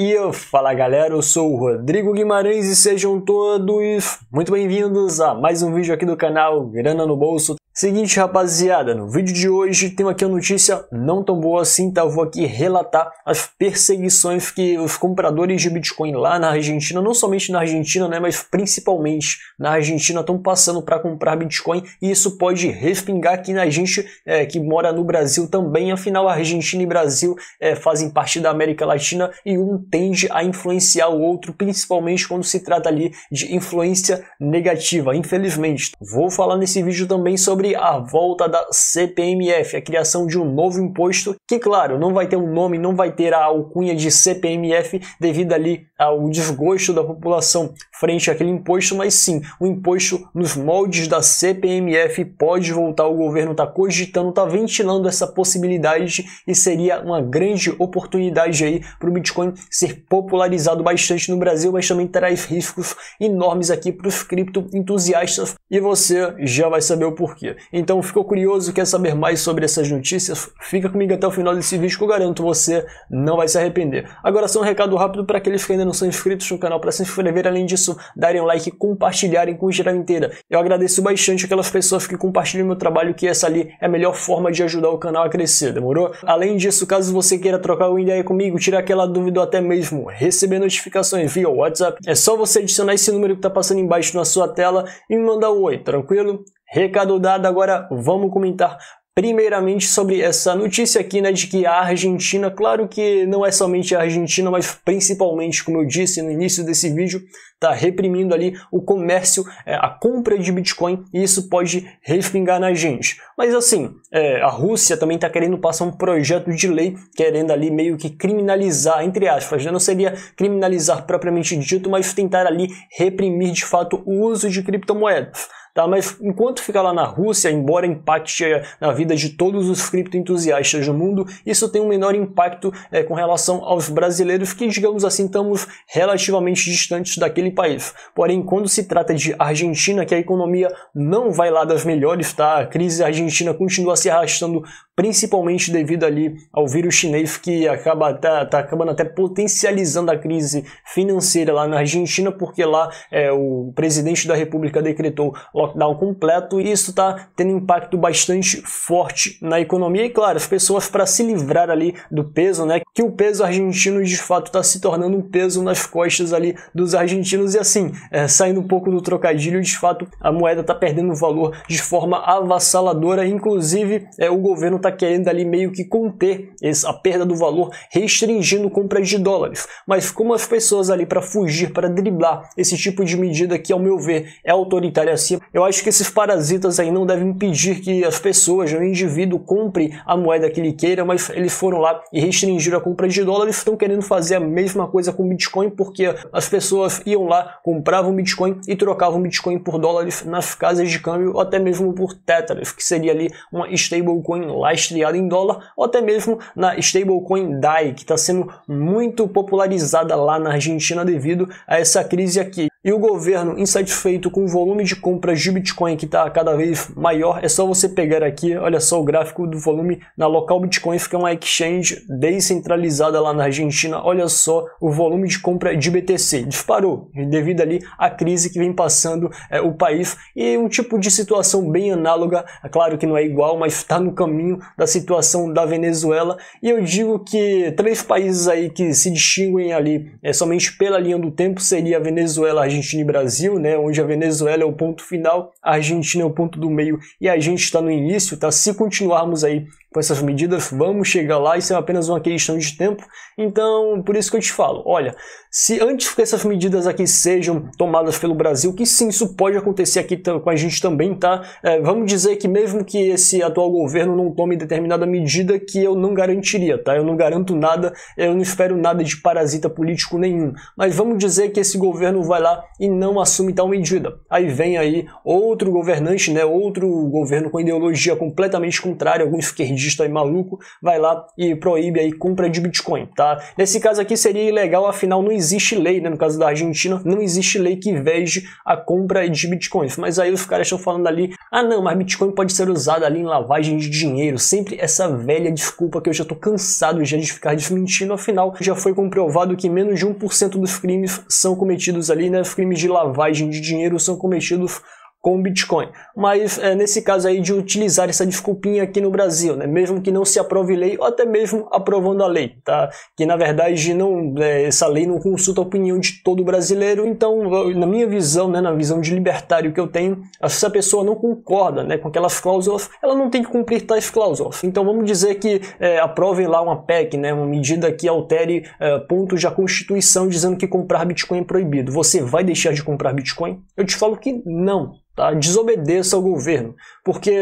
E fala galera, eu sou o Rodrigo Guimarães e sejam todos muito bem-vindos a mais um vídeo aqui do canal Grana no Bolso Seguinte, rapaziada, no vídeo de hoje tem aqui a notícia não tão boa assim, tá? Eu vou aqui relatar as perseguições que os compradores de Bitcoin lá na Argentina, não somente na Argentina, né, mas principalmente na Argentina estão passando para comprar Bitcoin e isso pode respingar aqui na gente é, que mora no Brasil também. Afinal, a Argentina e Brasil é, fazem parte da América Latina e um tende a influenciar o outro, principalmente quando se trata ali de influência negativa, infelizmente. Vou falar nesse vídeo também sobre sobre a volta da CPMF, a criação de um novo imposto que, claro, não vai ter um nome, não vai ter a alcunha de CPMF devido ali ao desgosto da população frente àquele imposto, mas sim, o imposto nos moldes da CPMF pode voltar. O governo está cogitando, está ventilando essa possibilidade e seria uma grande oportunidade aí para o Bitcoin ser popularizado bastante no Brasil, mas também traz riscos enormes aqui para os cripto entusiastas e você já vai saber o porquê. Então ficou curioso, quer saber mais sobre essas notícias? Fica comigo até o final desse vídeo que eu garanto você não vai se arrepender. Agora só um recado rápido para aqueles que ainda não são inscritos no canal para se inscrever, além disso, darem um like e compartilharem com geral inteira. Eu agradeço bastante aquelas pessoas que compartilham meu trabalho, que essa ali é a melhor forma de ajudar o canal a crescer, demorou? Além disso, caso você queira trocar uma ideia comigo, tirar aquela dúvida ou até mesmo receber notificações via WhatsApp, é só você adicionar esse número que está passando embaixo na sua tela e me mandar um oi, tranquilo? Recado dado, agora vamos comentar primeiramente sobre essa notícia aqui, né, de que a Argentina, claro que não é somente a Argentina, mas principalmente, como eu disse no início desse vídeo, está reprimindo ali o comércio, é, a compra de Bitcoin, e isso pode respingar na gente. Mas assim, é, a Rússia também está querendo passar um projeto de lei, querendo ali meio que criminalizar, entre aspas, né? não seria criminalizar propriamente dito, mas tentar ali reprimir de fato o uso de criptomoedas. Tá? Mas enquanto ficar lá na Rússia, embora impacte eh, na vida de todos os criptoentusiastas do mundo, isso tem um menor impacto é, com relação aos brasileiros que, digamos assim, estamos relativamente distantes daquele país. Porém, quando se trata de Argentina, que a economia não vai lá das melhores, tá? A crise argentina continua se arrastando principalmente devido ali ao vírus chinês que acaba tá, tá acabando até potencializando a crise financeira lá na Argentina, porque lá é, o presidente da República decretou lockdown completo e isso está tendo impacto bastante forte na economia e claro, as pessoas para se livrar ali do peso, né, que o peso argentino de fato está se tornando um peso nas costas ali dos argentinos e assim, é, saindo um pouco do trocadilho, de fato a moeda está perdendo valor de forma avassaladora, inclusive é, o governo está está querendo ali meio que conter a perda do valor, restringindo compras de dólares. Mas como as pessoas ali para fugir, para driblar esse tipo de medida que, ao meu ver, é autoritária assim, eu acho que esses parasitas aí não devem impedir que as pessoas, o indivíduo, compre a moeda que ele queira, mas eles foram lá e restringiram a compra de dólares, estão querendo fazer a mesma coisa com Bitcoin, porque as pessoas iam lá, compravam Bitcoin e trocavam Bitcoin por dólares nas casas de câmbio, ou até mesmo por Tether, que seria ali uma stablecoin lá lastreado em dólar, ou até mesmo na stablecoin DAI, que está sendo muito popularizada lá na Argentina devido a essa crise aqui e o governo insatisfeito com o volume de compras de Bitcoin que está cada vez maior, é só você pegar aqui, olha só o gráfico do volume na local Bitcoin, fica uma exchange descentralizada lá na Argentina, olha só o volume de compra de BTC, disparou devido ali à crise que vem passando é, o país e um tipo de situação bem análoga, é claro que não é igual, mas está no caminho da situação da Venezuela e eu digo que três países aí que se distinguem ali é, somente pela linha do tempo seria a Venezuela, a Argentina e Brasil, né, onde a Venezuela é o ponto final, a Argentina é o ponto do meio e a gente está no início, tá? Se continuarmos aí com essas medidas, vamos chegar lá, isso é apenas uma questão de tempo. Então, por isso que eu te falo, olha, se antes que essas medidas aqui sejam tomadas pelo Brasil, que sim, isso pode acontecer aqui com a gente também, tá? É, vamos dizer que mesmo que esse atual governo não tome determinada medida, que eu não garantiria, tá? Eu não garanto nada, eu não espero nada de parasita político nenhum. Mas vamos dizer que esse governo vai lá e não assume tal medida. Aí vem aí outro governante, né? Outro governo com ideologia completamente contrária, algum esquerdista esquerdista aí maluco vai lá e proíbe aí compra de Bitcoin, tá? Nesse caso aqui seria ilegal, afinal não existe lei, né? No caso da Argentina, não existe lei que veje a compra de Bitcoin. Mas aí os caras estão falando ali, ah não, mas Bitcoin pode ser usado ali em lavagem de dinheiro. Sempre essa velha desculpa que eu já tô cansado já de ficar desmentindo, afinal já foi comprovado que menos de 1% dos crimes são cometidos ali, né? Os crimes de lavagem de dinheiro são cometidos com o Bitcoin. Mas é, nesse caso aí de utilizar essa desculpinha aqui no Brasil, né? mesmo que não se aprove lei ou até mesmo aprovando a lei, tá? que na verdade não, é, essa lei não consulta a opinião de todo brasileiro, então na minha visão, né, na visão de libertário que eu tenho, se a pessoa não concorda né, com aquelas cláusulas, ela não tem que cumprir tais cláusulas. Então vamos dizer que é, aprovem lá uma PEC, né, uma medida que altere é, pontos da Constituição dizendo que comprar Bitcoin é proibido. Você vai deixar de comprar Bitcoin? Eu te falo que não. Tá? Desobedeça ao governo. Porque,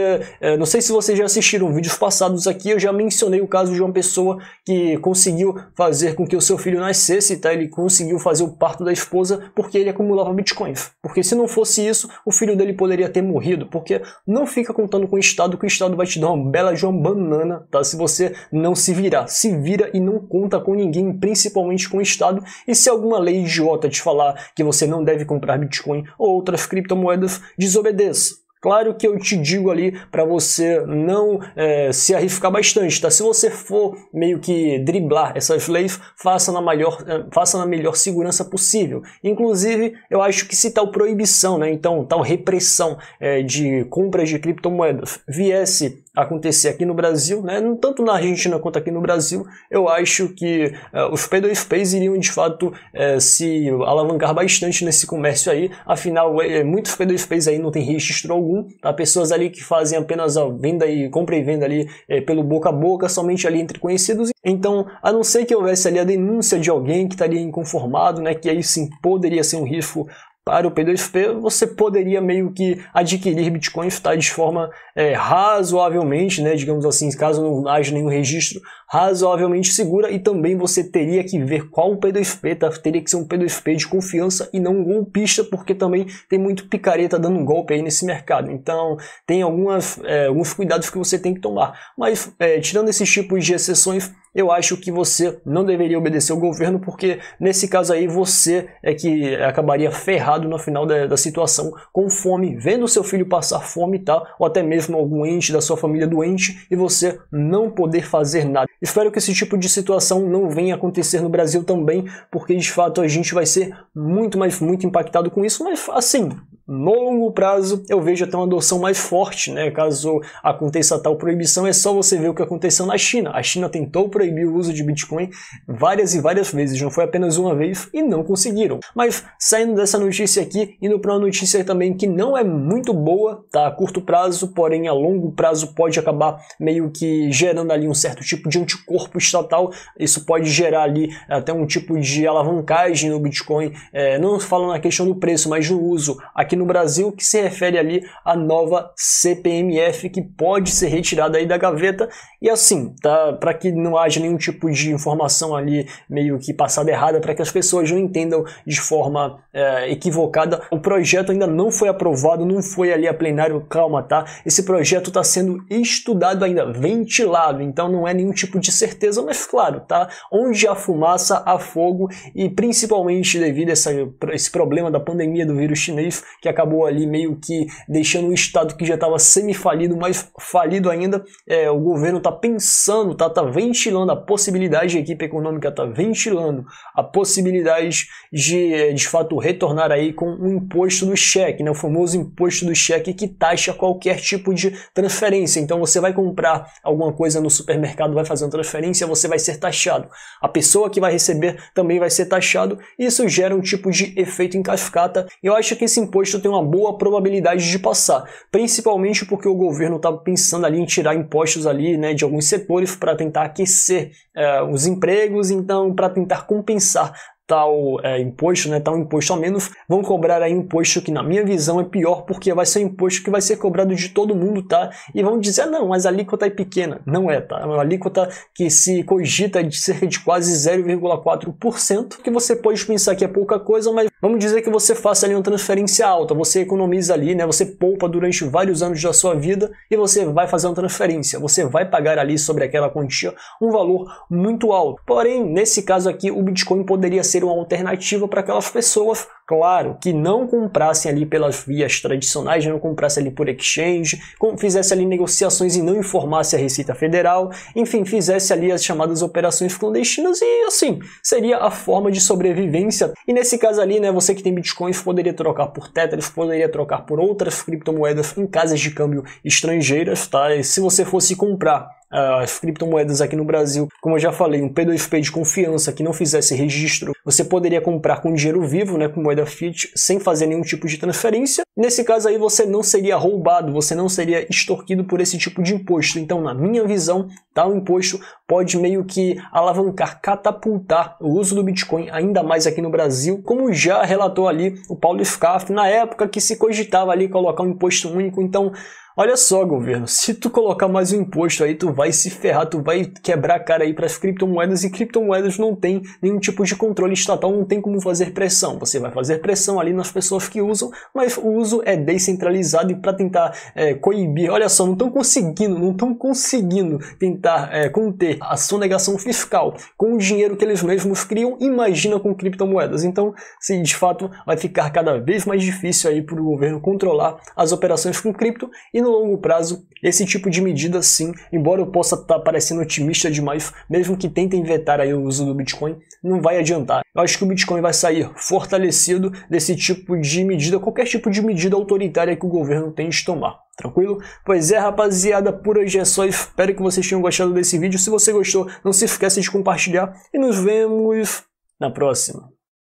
é, não sei se vocês já assistiram vídeos passados aqui, eu já mencionei o caso de uma pessoa que conseguiu fazer com que o seu filho nascesse, tá? ele conseguiu fazer o parto da esposa porque ele acumulava bitcoins. Porque se não fosse isso, o filho dele poderia ter morrido. Porque não fica contando com o Estado, que o Estado vai te dar uma bela de uma banana tá? se você não se virar. Se vira e não conta com ninguém, principalmente com o Estado. E se alguma lei idiota te falar que você não deve comprar bitcoin ou outras criptomoedas, de desobedeça. Claro que eu te digo ali para você não é, se arriscar bastante, tá? Se você for meio que driblar essas leis, faça na, maior, é, faça na melhor segurança possível. Inclusive, eu acho que se tal proibição, né? Então, tal repressão é, de compras de criptomoedas viesse acontecer aqui no Brasil, né? tanto na Argentina quanto aqui no Brasil, eu acho que uh, os P2Ps iriam de fato uh, se alavancar bastante nesse comércio aí, afinal eh, muitos P2Ps aí não tem registro algum, tá? pessoas ali que fazem apenas a venda e compra e venda ali uh, pelo boca a boca, somente ali entre conhecidos, então a não ser que houvesse ali a denúncia de alguém que estaria inconformado, né? que aí sim poderia ser um risco para o P2P, você poderia meio que adquirir bitcoins tá? de forma é, razoavelmente, né, digamos assim, caso não haja nenhum registro razoavelmente segura e também você teria que ver qual o P2P, tá? teria que ser um P2P de confiança e não um golpista, porque também tem muito picareta dando um golpe aí nesse mercado. Então tem algumas, é, alguns cuidados que você tem que tomar. Mas é, tirando esses tipos de exceções, eu acho que você não deveria obedecer o governo, porque nesse caso aí você é que acabaria ferrado no final da, da situação com fome, vendo seu filho passar fome e tá? tal, ou até mesmo algum ente da sua família doente e você não poder fazer nada. Espero que esse tipo de situação não venha acontecer no Brasil também, porque de fato a gente vai ser muito mais muito impactado com isso, mas assim, no longo prazo, eu vejo até uma adoção mais forte, né? Caso aconteça tal proibição, é só você ver o que aconteceu na China. A China tentou proibir o uso de Bitcoin várias e várias vezes, não foi apenas uma vez e não conseguiram. Mas saindo dessa notícia aqui, indo para uma notícia também que não é muito boa, tá? A curto prazo, porém a longo prazo pode acabar meio que gerando ali um certo tipo de anticorpo estatal. Isso pode gerar ali até um tipo de alavancagem no Bitcoin, é, não falando na questão do preço, mas no uso. Aqui aqui no Brasil, que se refere ali à nova CPMF, que pode ser retirada aí da gaveta. E assim, tá? Para que não haja nenhum tipo de informação ali meio que passada errada, para que as pessoas não entendam de forma é, equivocada. O projeto ainda não foi aprovado, não foi ali a plenário, calma, tá? Esse projeto está sendo estudado ainda, ventilado, então não é nenhum tipo de certeza, mas claro, tá? Onde há fumaça, há fogo, e principalmente devido a essa, esse problema da pandemia do vírus chinês, que acabou ali meio que deixando um estado que já estava semi-falido, mais falido ainda. É, o governo está pensando, está tá ventilando a possibilidade, a equipe econômica está ventilando a possibilidade de, é, de fato, retornar aí com o imposto do cheque, né? o famoso imposto do cheque que taxa qualquer tipo de transferência. Então você vai comprar alguma coisa no supermercado, vai fazer uma transferência, você vai ser taxado. A pessoa que vai receber também vai ser taxado. Isso gera um tipo de efeito em cascata. Eu acho que esse imposto eu tem uma boa probabilidade de passar, principalmente porque o governo está pensando ali em tirar impostos ali, né, de alguns setores para tentar aquecer é, os empregos, então para tentar compensar tal é, imposto, né, tal imposto ao menos, vão cobrar aí um imposto que na minha visão é pior, porque vai ser um imposto que vai ser cobrado de todo mundo, tá? E vão dizer, não, mas a alíquota é pequena. Não é, tá? É uma alíquota que se cogita de cerca de quase 0,4%, que você pode pensar que é pouca coisa, mas vamos dizer que você faça ali uma transferência alta, você economiza ali, né, você poupa durante vários anos da sua vida e você vai fazer uma transferência, você vai pagar ali sobre aquela quantia um valor muito alto. Porém, nesse caso aqui, o Bitcoin poderia ser ser uma alternativa para aquelas pessoas, claro, que não comprassem ali pelas vias tradicionais, não comprassem ali por exchange, fizesse ali negociações e não informasse a Receita Federal, enfim, fizesse ali as chamadas operações clandestinas e assim, seria a forma de sobrevivência. E nesse caso ali, né, você que tem bitcoins poderia trocar por tetras, poderia trocar por outras criptomoedas em casas de câmbio estrangeiras, tá? E se você fosse comprar as criptomoedas aqui no Brasil, como eu já falei, um P2P de confiança que não fizesse registro, você poderia comprar com dinheiro vivo, né, com moeda fiat, sem fazer nenhum tipo de transferência. Nesse caso aí você não seria roubado, você não seria extorquido por esse tipo de imposto. Então, na minha visão, tal tá, imposto pode meio que alavancar, catapultar o uso do Bitcoin ainda mais aqui no Brasil, como já relatou ali o Paulo Scaff na época que se cogitava ali colocar um imposto único. Então, Olha só, governo, se tu colocar mais um imposto aí, tu vai se ferrar, tu vai quebrar a cara aí para as criptomoedas e criptomoedas não tem nenhum tipo de controle estatal, não tem como fazer pressão. Você vai fazer pressão ali nas pessoas que usam, mas o uso é descentralizado e para tentar é, coibir, olha só, não estão conseguindo, não estão conseguindo tentar é, conter a sonegação fiscal com o dinheiro que eles mesmos criam, imagina com criptomoedas. Então, se de fato vai ficar cada vez mais difícil aí para o governo controlar as operações com cripto e no longo prazo, esse tipo de medida sim, embora eu possa estar tá parecendo otimista demais, mesmo que tentem vetar aí o uso do Bitcoin, não vai adiantar. Eu acho que o Bitcoin vai sair fortalecido desse tipo de medida, qualquer tipo de medida autoritária que o governo tem de tomar. Tranquilo? Pois é, rapaziada, por hoje é só. Espero que vocês tenham gostado desse vídeo. Se você gostou, não se esqueça de compartilhar e nos vemos na próxima.